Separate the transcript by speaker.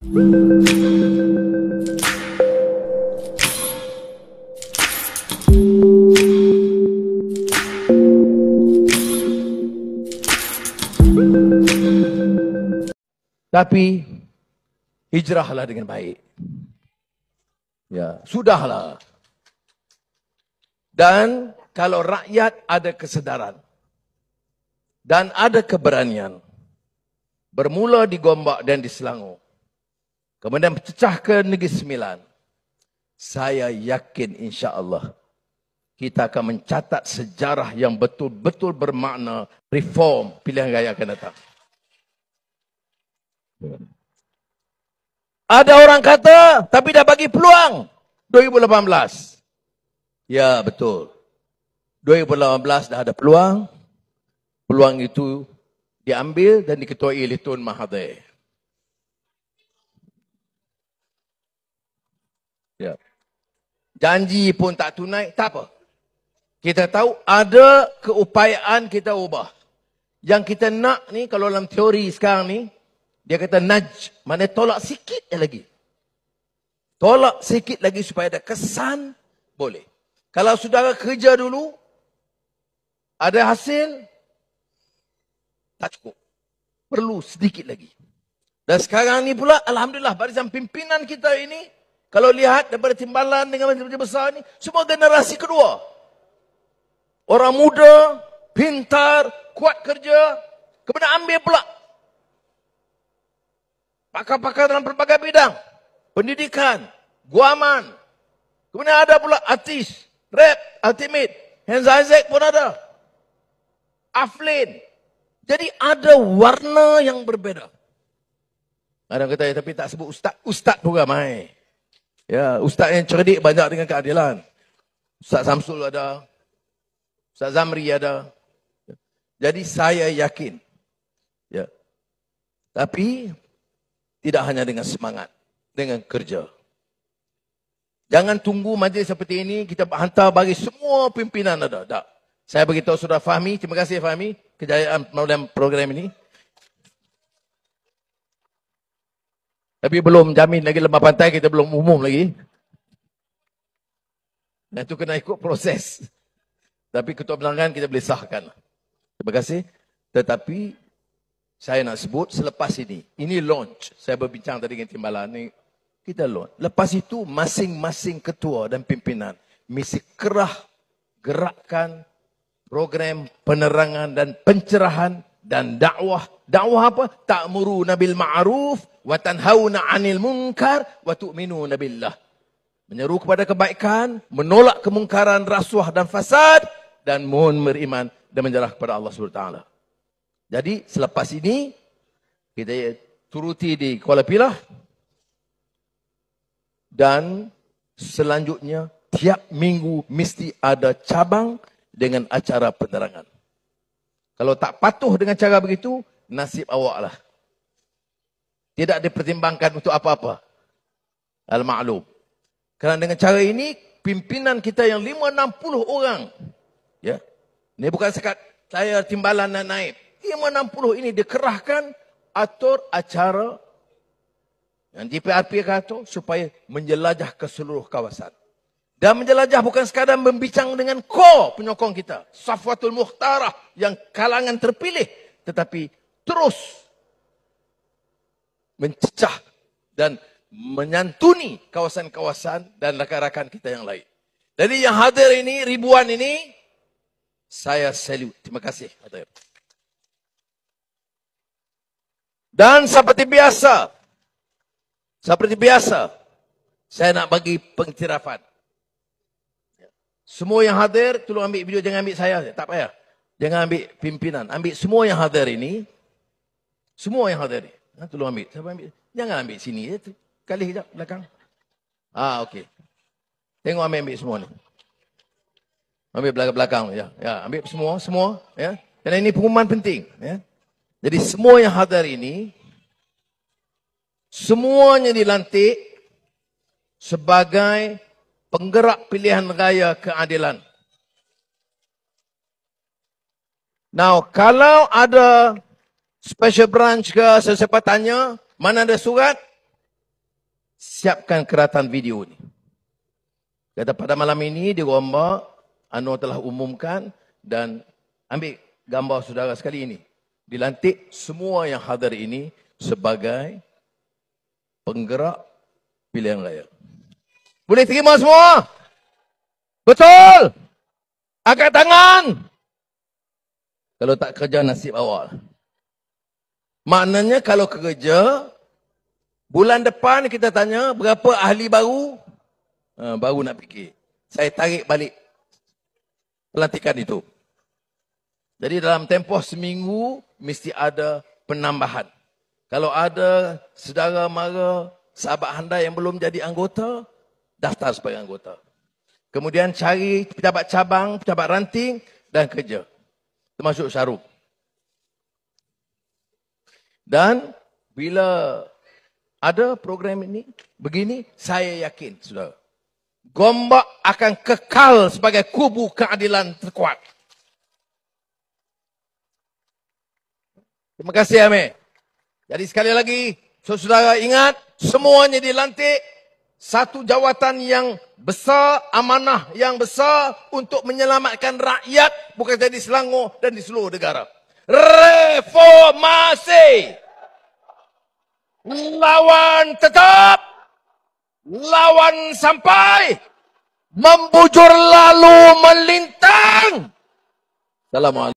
Speaker 1: Tapi hijrahlah dengan baik. Ya, sudahlah. Dan kalau rakyat ada kesedaran dan ada keberanian bermula di Gombak dan di Selangor Kemudian pecah ke Negeri Sembilan. Saya yakin insya Allah kita akan mencatat sejarah yang betul-betul bermakna reform pilihan raya akan datang. Ada orang kata, tapi dah bagi peluang. 2018. Ya, betul. 2018 dah ada peluang. Peluang itu diambil dan diketuai oleh Tun Mahathir. Yeah. Janji pun tak tunai, tak apa. Kita tahu ada keupayaan kita ubah. Yang kita nak ni, kalau dalam teori sekarang ni, dia kata naj, mana tolak sikit lagi. Tolak sikit lagi supaya ada kesan, boleh. Kalau saudara kerja dulu, ada hasil, tak cukup. Perlu sedikit lagi. Dan sekarang ni pula, Alhamdulillah, barisan pimpinan kita ini, kalau lihat daripada timbalan dengan menteri besar ini, semua generasi kedua. Orang muda, pintar, kuat kerja, kemudian ambil pula. Pakar-pakar dalam pelbagai bidang. Pendidikan, guaman. Kemudian ada pula artis, rap, ultimate. Hans Isaac pun ada. Aflin. Jadi ada warna yang berbeza. Ada kata, eh, tapi tak sebut ustaz. Ustaz pun ramai. Eh. Ya, ustaz yang cerdik banyak dengan keadilan. Ustaz Samsul ada. Ustaz Zamri ada. Jadi saya yakin. Ya. Tapi tidak hanya dengan semangat, dengan kerja. Jangan tunggu majlis seperti ini kita hantar bagi semua pimpinan ada. Tak. Saya beritahu sudah Fahmi, terima kasih Fahmi, kejayaan program ini. Tapi belum jamin lagi lembah pantai kita belum umum lagi. Dan itu kena ikut proses. Tapi ketua penerangan kita boleh sahkan. Terima kasih. Tetapi saya nak sebut selepas ini. Ini launch. Saya berbincang tadi dengan timbalan ini. Kita launch. Lepas itu masing-masing ketua dan pimpinan mesti kerah gerakkan program penerangan dan pencerahan dan dakwah dakwah apa ta'muru nabil ma'ruf wa tanhauna 'anil munkar wa tu'minu nabilah menyeru kepada kebaikan menolak kemungkaran rasuah dan fasad dan mohon beriman dan menyerah kepada Allah Subhanahu taala jadi selepas ini kita turuti di Kuala Pilah dan selanjutnya tiap minggu mesti ada cabang dengan acara penerangan. Kalau tak patuh dengan cara begitu, nasib awak lah. Tidak dipertimbangkan untuk apa-apa. Al-Ma'lub. Kerana dengan cara ini, pimpinan kita yang 560 orang. ya, Ini bukan sekat saya timbalan dan naib. 560 ini dikerahkan atur acara yang DPRP kata supaya menjelajah ke seluruh kawasan. Dan menjelajah bukan sekadar membincang dengan ko penyokong kita. Safwatul Mukhtarah yang kalangan terpilih. Tetapi terus mencecah dan menyantuni kawasan-kawasan dan rakan-rakan kita yang lain. Jadi yang hadir ini, ribuan ini, saya salut. Terima kasih. Dan seperti biasa, seperti biasa, saya nak bagi pengiktirafan. Semua yang hadir, tolong ambil video, jangan ambil saya. Tak payah. Jangan ambil pimpinan. Ambil semua yang hadir ini. Semua yang hadir ini. Ha, tolong ambil. Siapa ambil? Jangan ambil sini. Kali sekejap belakang. Ah, okey. Tengok ambil ambil semua ni. Ambil belakang belakang ya. Ya, ambil semua, semua, ya. kerana ini pengumuman penting, ya. Jadi semua yang hadir ini semuanya dilantik sebagai penggerak pilihan raya keadilan. Now, kalau ada special branch ke sesiapa tanya, mana ada surat? Siapkan keratan video ini. Kata pada malam ini di Gombak, Anwar telah umumkan dan ambil gambar saudara sekali ini. Dilantik semua yang hadir ini sebagai penggerak pilihan raya. Boleh terima semua? Betul? Angkat tangan. Kalau tak kerja nasib awal. Maknanya kalau kerja, bulan depan kita tanya berapa ahli baru, ha, baru nak fikir. Saya tarik balik pelantikan itu. Jadi dalam tempoh seminggu, mesti ada penambahan. Kalau ada saudara mara, sahabat anda yang belum jadi anggota, daftar sebagai anggota. Kemudian cari pejabat cabang, pejabat ranting dan kerja. Termasuk Syaruk. Dan bila ada program ini, begini, saya yakin, saudara. Gombak akan kekal sebagai kubu keadilan terkuat. Terima kasih, Amir. Jadi sekali lagi, saudara ingat, semuanya dilantik satu jawatan yang besar, amanah yang besar untuk menyelamatkan rakyat bukan jadi Selangor dan di seluruh negara. Reformasi. Lawan tetap. Lawan sampai. Membujur lalu melintang. Assalamualaikum.